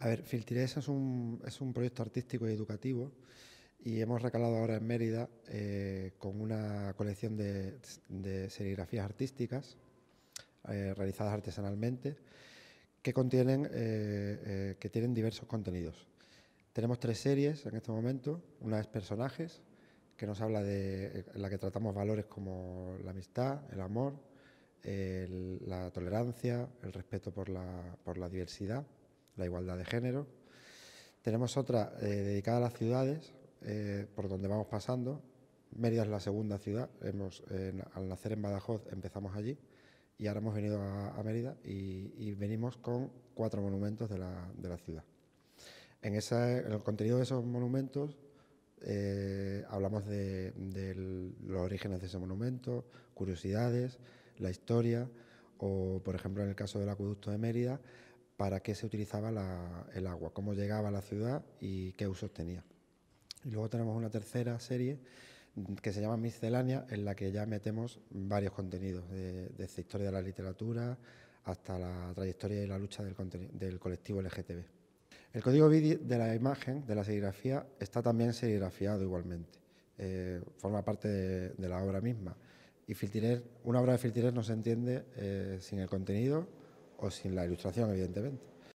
A ver, Filtiresa es un, proyecto artístico y educativo y hemos recalado ahora en Mérida eh, con una colección de, de serigrafías artísticas eh, realizadas artesanalmente que contienen eh, que tienen diversos contenidos. Tenemos tres series en este momento, una es personajes que nos habla de la que tratamos valores como la amistad, el amor, la tolerancia, el respeto por la diversidad la igualdad de género. Tenemos otra eh, dedicada a las ciudades, eh, por donde vamos pasando. Mérida es la segunda ciudad. Hemos, eh, al nacer en Badajoz empezamos allí y ahora hemos venido a, Mérida y, venimos con cuatro monumentos de la, ciudad. En, el contenido de esos monumentos hablamos de, de los orígenes de ese monumento, curiosidades, la historia o, por ejemplo, en el caso del acueducto de Mérida, para qué se utilizaba el agua, cómo llegaba a la ciudad y qué usos tenía. Y luego tenemos una tercera serie que se llama Miscelánea, en la que ya metemos varios contenidos, de, desde historia de la literatura hasta la trayectoria y la lucha del, colectivo LGTB. El código de la imagen, de la serigrafía, está también serigrafiado igualmente. Eh, forma parte de, la obra misma. Y Filtirer, una obra de Filtirer no se entiende eh, sin el contenido o sin la ilustración, evidentemente.